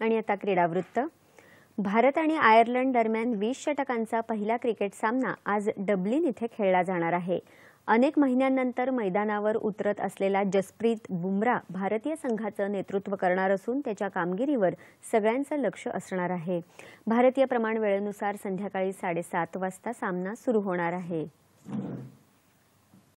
आणि आता क्रीडावृत्त भारत आणि आयर्लंड दरम्यान वीस षटकांचा पहिला क्रिकेट सामना आज डब्लिन इथे खेळला जाणार आहे अनेक महिन्यांनंतर मैदानावर उतरत असलेला जसप्रीत बुमरा भारतीय संघाचं नेतृत्व करणार असून त्याच्या कामगिरीवर सगळ्यांचं लक्ष असणार आहे भारतीय प्रमाण वेळेनुसार संध्याकाळी साडेसात वाजता सामना सुरू होणार आहे